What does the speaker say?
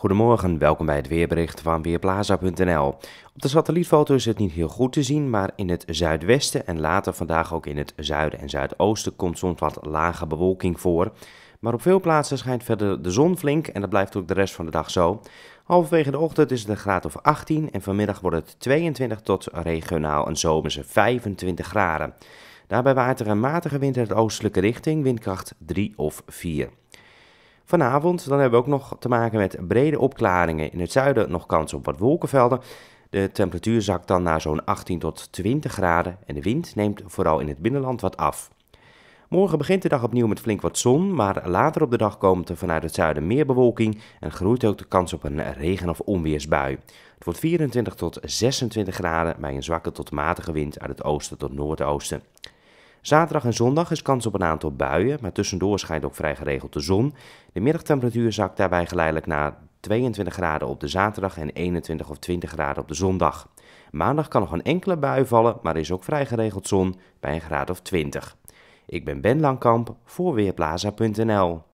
Goedemorgen, welkom bij het weerbericht van Weerplaza.nl. Op de satellietfoto is het niet heel goed te zien, maar in het zuidwesten en later vandaag ook in het zuiden en zuidoosten komt soms wat lage bewolking voor. Maar op veel plaatsen schijnt verder de zon flink en dat blijft ook de rest van de dag zo. Halverwege de ochtend is het een graad of 18 en vanmiddag wordt het 22 tot regionaal en zomerse 25 graden. Daarbij waait er een matige wind uit de oostelijke richting, windkracht 3 of 4. Vanavond dan hebben we ook nog te maken met brede opklaringen. In het zuiden nog kans op wat wolkenvelden. De temperatuur zakt dan naar zo'n 18 tot 20 graden en de wind neemt vooral in het binnenland wat af. Morgen begint de dag opnieuw met flink wat zon, maar later op de dag komt er vanuit het zuiden meer bewolking en groeit ook de kans op een regen- of onweersbui. Het wordt 24 tot 26 graden bij een zwakke tot matige wind uit het oosten tot noordoosten. Zaterdag en zondag is kans op een aantal buien, maar tussendoor schijnt ook vrij geregeld de zon. De middagtemperatuur zakt daarbij geleidelijk naar 22 graden op de zaterdag en 21 of 20 graden op de zondag. Maandag kan nog een enkele bui vallen, maar er is ook vrij geregeld zon bij een graad of 20. Ik ben Ben Langkamp voor Weerplaza.nl.